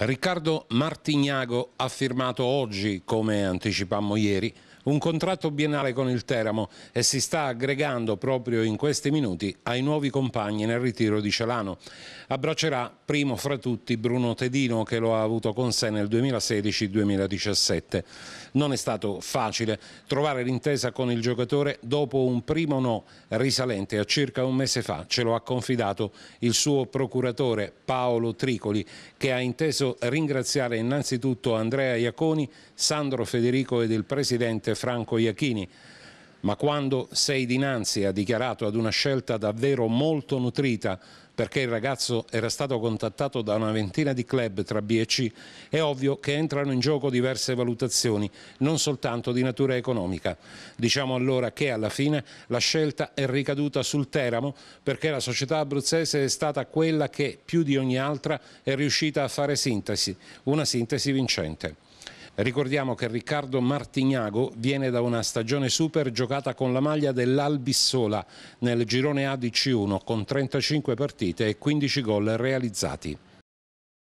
Riccardo Martignago ha firmato oggi, come anticipammo ieri, un contratto biennale con il Teramo e si sta aggregando proprio in questi minuti ai nuovi compagni nel ritiro di Celano. Abbraccerà primo fra tutti Bruno Tedino che lo ha avuto con sé nel 2016-2017. Non è stato facile trovare l'intesa con il giocatore dopo un primo no risalente a circa un mese fa, ce lo ha confidato il suo procuratore Paolo Tricoli che ha inteso senso ringraziare innanzitutto Andrea Iaconi, Sandro Federico ed il presidente Franco Iachini ma quando sei dinanzi ha dichiarato ad una scelta davvero molto nutrita perché il ragazzo era stato contattato da una ventina di club tra B e C, è ovvio che entrano in gioco diverse valutazioni, non soltanto di natura economica. Diciamo allora che alla fine la scelta è ricaduta sul Teramo perché la società abruzzese è stata quella che più di ogni altra è riuscita a fare sintesi, una sintesi vincente. Ricordiamo che Riccardo Martignago viene da una stagione super giocata con la maglia dell'Albissola nel girone A di C1 con 35 partite e 15 gol realizzati.